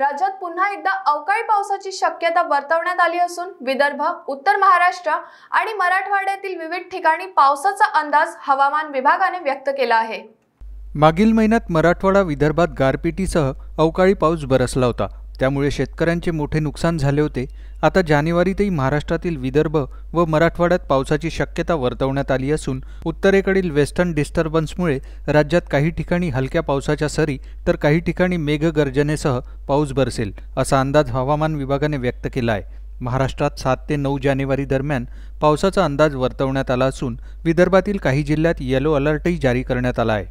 राज्यात पुन्हा एकदा अवकाळी पावसाची शक्यता वर्तवण्यात आली असून विदर्भ उत्तर महाराष्ट्र आणि मराठवाड्यातील विविध ठिकाणी पावसाचा अंदाज हवामान विभागाने व्यक्त केला आहे मागील महिन्यात मराठवाडा विदर्भात गारपिटीसह अवकाळी पाऊस बरसला होता त्यामुळे शेतकऱ्यांचे मोठे नुकसान झाले होते आता जानेवारीतही महाराष्ट्रातील विदर्भ व मराठवाड्यात पावसाची शक्यता वर्तवण्यात आली असून उत्तरेकडील वेस्टर्न डिस्टर्बन्समुळे राज्यात काही ठिकाणी हलक्या पावसाच्या सरी तर काही ठिकाणी मेघगर्जनेसह पाऊस बरसेल असा अंदाज हवामान विभागाने व्यक्त केला आहे महाराष्ट्रात सात ते नऊ जानेवारी दरम्यान पावसाचा अंदाज वर्तवण्यात आला असून विदर्भातील काही जिल्ह्यात येलो अलर्टही जारी करण्यात आला आहे